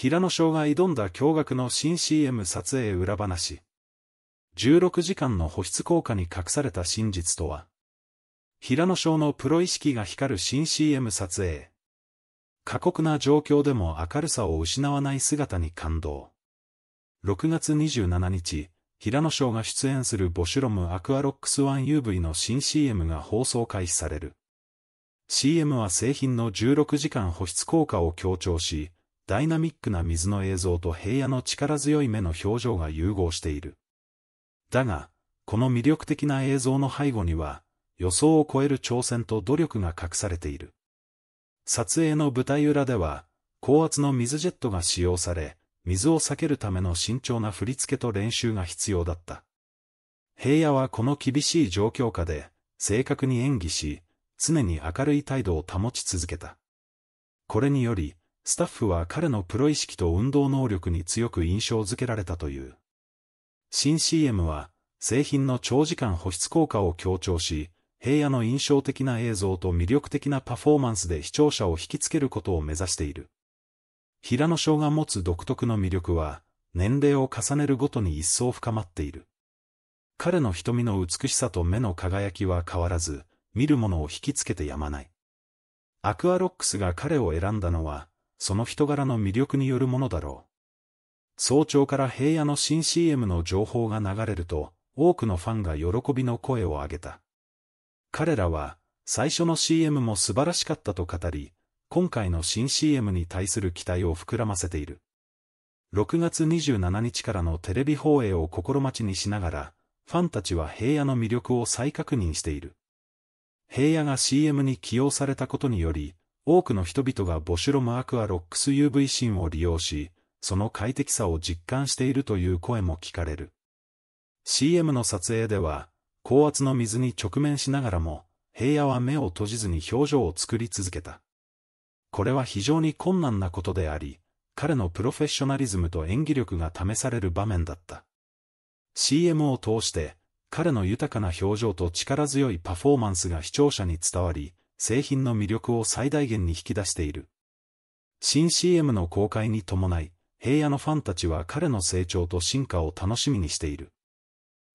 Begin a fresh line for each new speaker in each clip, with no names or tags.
平野翔が挑んだ驚愕の新 CM 撮影裏話。16時間の保湿効果に隠された真実とは平野翔のプロ意識が光る新 CM 撮影。過酷な状況でも明るさを失わない姿に感動。6月27日、平野翔が出演するボシュロムアクアロックス 1UV の新 CM が放送開始される。CM は製品の16時間保湿効果を強調し、ダイナミックな水の映像と平野の力強い目の表情が融合している。だが、この魅力的な映像の背後には、予想を超える挑戦と努力が隠されている。撮影の舞台裏では、高圧の水ジェットが使用され、水を避けるための慎重な振り付けと練習が必要だった。平野はこの厳しい状況下で、正確に演技し、常に明るい態度を保ち続けた。これにより、スタッフは彼のプロ意識と運動能力に強く印象づけられたという。新 CM は、製品の長時間保湿効果を強調し、平野の印象的な映像と魅力的なパフォーマンスで視聴者を引きつけることを目指している。平野翔が持つ独特の魅力は、年齢を重ねるごとに一層深まっている。彼の瞳の美しさと目の輝きは変わらず、見る者を引きつけてやまない。アクアロックスが彼を選んだのは、その人柄の魅力によるものだろう。早朝から平野の新 CM の情報が流れると、多くのファンが喜びの声を上げた。彼らは、最初の CM も素晴らしかったと語り、今回の新 CM に対する期待を膨らませている。6月27日からのテレビ放映を心待ちにしながら、ファンたちは平野の魅力を再確認している。平野が CM に起用されたことにより、多くの人々がボシュロマークアロックス UV 芯を利用し、その快適さを実感しているという声も聞かれる。CM の撮影では、高圧の水に直面しながらも、平野は目を閉じずに表情を作り続けた。これは非常に困難なことであり、彼のプロフェッショナリズムと演技力が試される場面だった。CM を通して、彼の豊かな表情と力強いパフォーマンスが視聴者に伝わり、製品の魅力を最大限に引き出している。新 CM の公開に伴い、平野のファンたちは彼の成長と進化を楽しみにしている。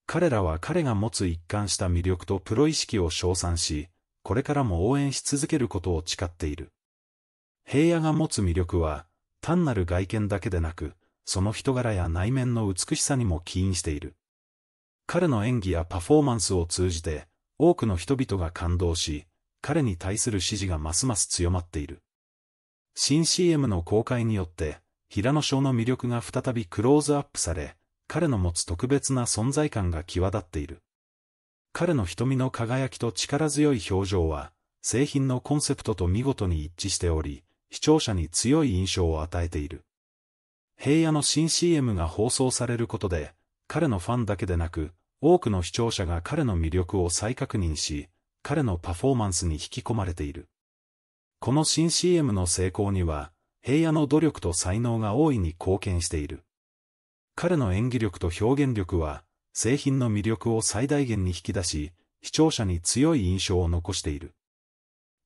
彼らは彼が持つ一貫した魅力とプロ意識を称賛し、これからも応援し続けることを誓っている。平野が持つ魅力は、単なる外見だけでなく、その人柄や内面の美しさにも起因している。彼の演技やパフォーマンスを通じて、多くの人々が感動し、彼に対する支持がますます強まっている。新 CM の公開によって、平野翔の魅力が再びクローズアップされ、彼の持つ特別な存在感が際立っている。彼の瞳の輝きと力強い表情は、製品のコンセプトと見事に一致しており、視聴者に強い印象を与えている。平野の新 CM が放送されることで、彼のファンだけでなく、多くの視聴者が彼の魅力を再確認し、彼のパフォーマンスに引き込まれている。この新 CM の成功には、平野の努力と才能が大いに貢献している。彼の演技力と表現力は、製品の魅力を最大限に引き出し、視聴者に強い印象を残している。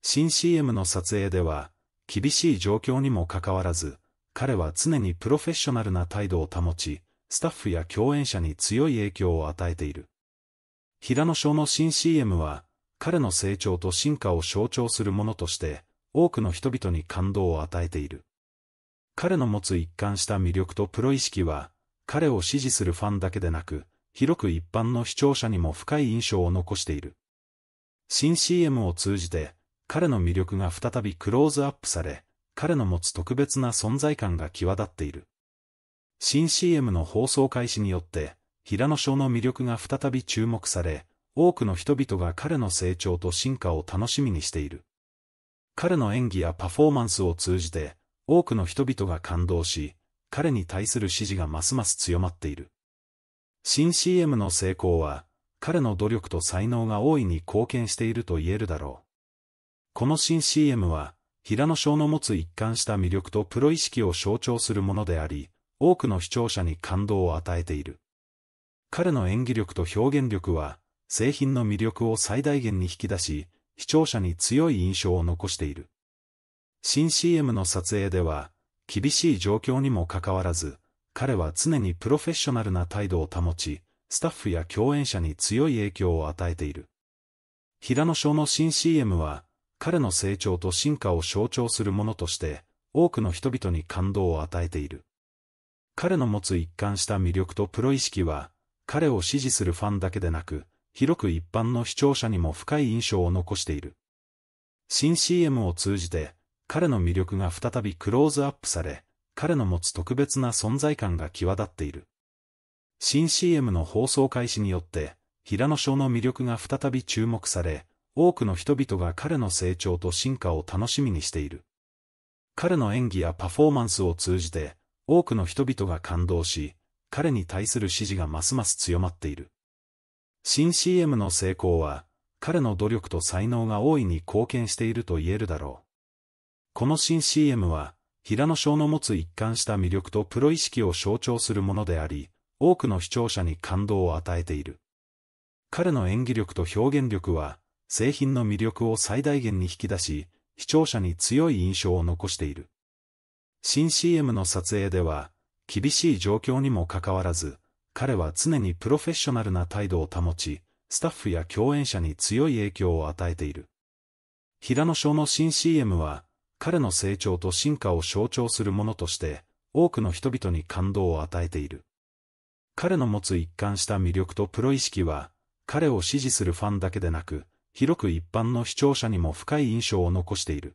新 CM の撮影では、厳しい状況にもかかわらず、彼は常にプロフェッショナルな態度を保ち、スタッフや共演者に強い影響を与えている。平野翔の新 CM は、彼の成長と進化を象徴するものとして、多くの人々に感動を与えている。彼の持つ一貫した魅力とプロ意識は、彼を支持するファンだけでなく、広く一般の視聴者にも深い印象を残している。新 CM を通じて、彼の魅力が再びクローズアップされ、彼の持つ特別な存在感が際立っている。新 CM の放送開始によって、平野翔の魅力が再び注目され、多くの人々が彼の成長と進化を楽しみにしている。彼の演技やパフォーマンスを通じて、多くの人々が感動し、彼に対する支持がますます強まっている。新 CM の成功は、彼の努力と才能が大いに貢献していると言えるだろう。この新 CM は、平野翔の持つ一貫した魅力とプロ意識を象徴するものであり、多くの視聴者に感動を与えている。彼の演技力と表現力は、製品の魅力を最大限に引き出し、視聴者に強い印象を残している。新 CM の撮影では、厳しい状況にもかかわらず、彼は常にプロフェッショナルな態度を保ち、スタッフや共演者に強い影響を与えている。平野翔の新 CM は、彼の成長と進化を象徴するものとして、多くの人々に感動を与えている。彼の持つ一貫した魅力とプロ意識は、彼を支持するファンだけでなく、広く一般の視聴者にも深い印象を残している。新 CM を通じて、彼の魅力が再びクローズアップされ、彼の持つ特別な存在感が際立っている。新 CM の放送開始によって、平野翔の魅力が再び注目され、多くの人々が彼の成長と進化を楽しみにしている。彼の演技やパフォーマンスを通じて、多くの人々が感動し、彼に対する支持がますます強まっている。新 CM の成功は、彼の努力と才能が大いに貢献していると言えるだろう。この新 CM は、平野翔の持つ一貫した魅力とプロ意識を象徴するものであり、多くの視聴者に感動を与えている。彼の演技力と表現力は、製品の魅力を最大限に引き出し、視聴者に強い印象を残している。新 CM の撮影では、厳しい状況にもかかわらず、彼は常にプロフェッショナルな態度を保ち、スタッフや共演者に強い影響を与えている。平野翔の新 CM は、彼の成長と進化を象徴するものとして、多くの人々に感動を与えている。彼の持つ一貫した魅力とプロ意識は、彼を支持するファンだけでなく、広く一般の視聴者にも深い印象を残している。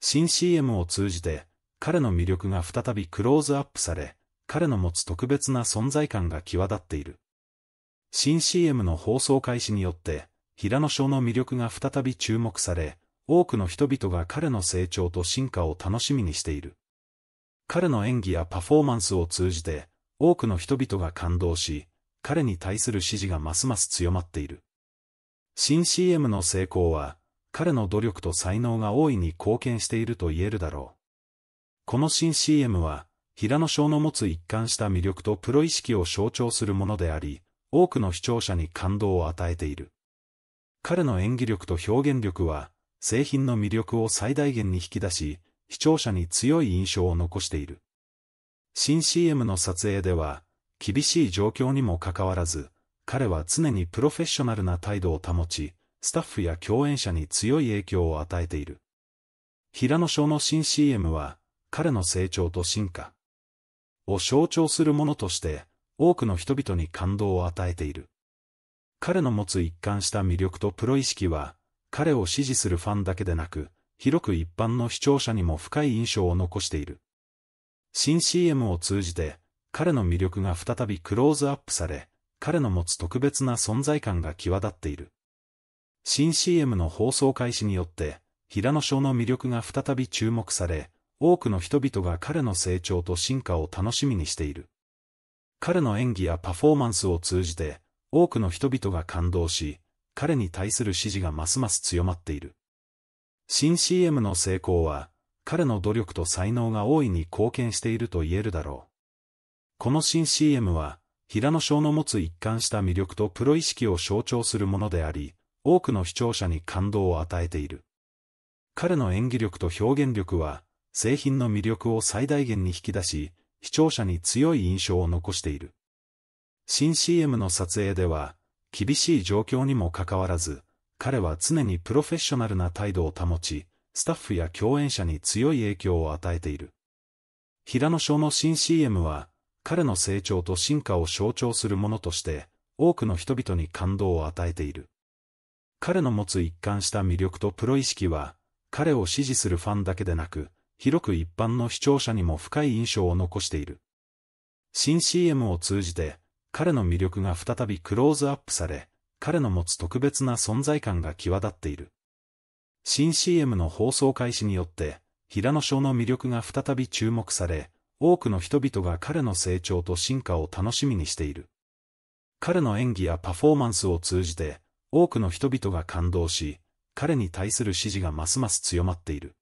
新 CM を通じて、彼の魅力が再びクローズアップされ、彼の持つ特別な存在感が際立っている。新 CM の放送開始によって、平野翔の魅力が再び注目され、多くの人々が彼の成長と進化を楽しみにしている。彼の演技やパフォーマンスを通じて、多くの人々が感動し、彼に対する支持がますます強まっている。新 CM の成功は、彼の努力と才能が大いに貢献していると言えるだろう。この新 CM は、平野翔の持つ一貫した魅力とプロ意識を象徴するものであり、多くの視聴者に感動を与えている。彼の演技力と表現力は、製品の魅力を最大限に引き出し、視聴者に強い印象を残している。新 CM の撮影では、厳しい状況にもかかわらず、彼は常にプロフェッショナルな態度を保ち、スタッフや共演者に強い影響を与えている。平野翔の新 CM は、彼の成長と進化、を象徴するものとして、多くの人々に感動を与えている。彼の持つ一貫した魅力とプロ意識は、彼を支持するファンだけでなく、広く一般の視聴者にも深い印象を残している。新 CM を通じて、彼の魅力が再びクローズアップされ、彼の持つ特別な存在感が際立っている。新 CM の放送開始によって、平野翔の魅力が再び注目され、多くの人々が彼の成長と進化を楽しみにしている。彼の演技やパフォーマンスを通じて、多くの人々が感動し、彼に対する支持がますます強まっている。新 CM の成功は、彼の努力と才能が大いに貢献していると言えるだろう。この新 CM は、平野翔の持つ一貫した魅力とプロ意識を象徴するものであり、多くの視聴者に感動を与えている。彼の演技力と表現力は、製品の魅力を最大限に引き出し、視聴者に強い印象を残している。新 CM の撮影では、厳しい状況にもかかわらず、彼は常にプロフェッショナルな態度を保ち、スタッフや共演者に強い影響を与えている。平野翔の新 CM は、彼の成長と進化を象徴するものとして、多くの人々に感動を与えている。彼の持つ一貫した魅力とプロ意識は、彼を支持するファンだけでなく、広く一般の視聴者にも深い印象を残している。新 CM を通じて、彼の魅力が再びクローズアップされ、彼の持つ特別な存在感が際立っている。新 CM の放送開始によって、平野翔の魅力が再び注目され、多くの人々が彼の成長と進化を楽しみにしている。彼の演技やパフォーマンスを通じて、多くの人々が感動し、彼に対する支持がますます強まっている。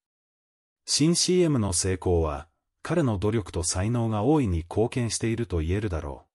新 CM の成功は、彼の努力と才能が大いに貢献していると言えるだろう。